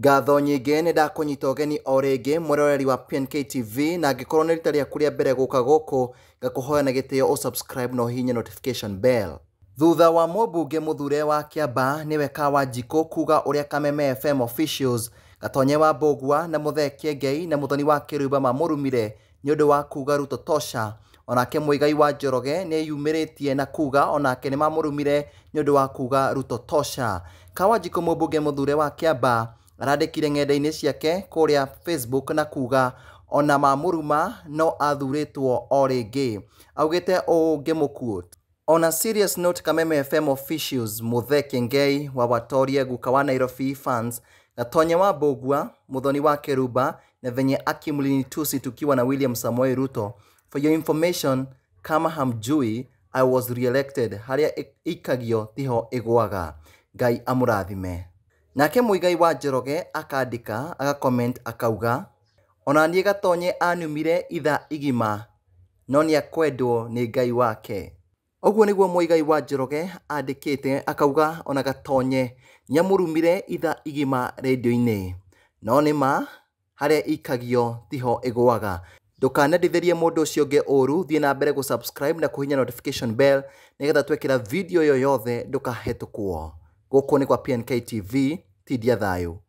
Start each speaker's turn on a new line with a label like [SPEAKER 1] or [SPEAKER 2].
[SPEAKER 1] ngatho nyingä nä ndakånyita ũgeni o ngä mwĩroreri wa pnk tv na korwo nä rita rĩaku rĩa mbere kå gũkũ hoya na gĩtĩo å na å notification bell thutha wa må thure wa kĩamba nĩwe kawajikũ kuga ũrĩa kameme fm officials gatonye wa mbũgua na mũthee ngei na thoni wa kĩrũimba mamũrumire nä ũndũ wa kuga ruto tosha onake mwigai wa njoroge nĩ tie na kuga onake mamå rumire nä ũndũ wa kuga ruto tosha kawajikũ må thure wa amba arandĩkire ng'enda-inĩ ciake kũrĩa facebook na kuga ona mamuruma no athuritwo o rĩngĩ augĩte ũũ ngĩmũkuot ona serious note kameme fm officials mũthe kengei wa watorie guka wa nairobi fans gatonye wa mbũgua mũthoni wa keruba na venye tusi tukiwa na william samoei ruto for your information kama hamjui i was reelected harĩa ikagio tiho ĩgwaga ngai amũrathime nake muigai wa njoroge akandika comment akauga ona niĩ gatonye anumire itha igima no nĩ akwendwo nĩ ngai wake ũguo niguo muigai wa njoroge andĩkĩte akauga ona gatonye nyamurumire itha igima rendio-inĩ no nĩ ma harĩa ikagio tiho ĩgwaga ndũkanendithĩrie mundu ucio nge uru thiĩ na mbere subscribe na hinya notification bell nigetha twekira video yoyothe yothe ndũkahetũkwo gũkũ kwa pnk tv tidia thayo